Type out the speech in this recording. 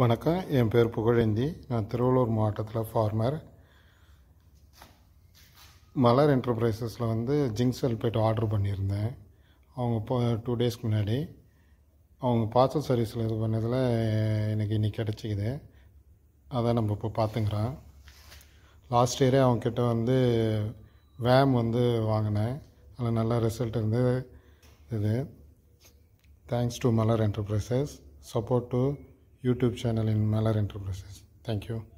வணக்கம் என் பேர் புகழேந்தி நான் திருவள்ளூர் மாவட்டத்தில் ஃபார்மர் மலர் என்டர்பிரைசஸில் வந்து ஜிங்க் செல்பேட் ஆர்டர் பண்ணியிருந்தேன் அவங்க இப்போ டூ டேஸ்க்கு முன்னாடி அவங்க பார்சல் சர்வீஸில் இது பண்ணதில் எனக்கு இன்றைக்கி கிடச்சிக்குது அதை நம்ம இப்போ பார்த்துங்கிறோம் லாஸ்ட் இயரே அவங்கக்கிட்ட வந்து வேம் வந்து வாங்கினேன் அதில் நல்ல ரிசல்ட் இருந்து இது thanks to Malar Enterprises support to YouTube channel in Malar Enterprises. Thank you.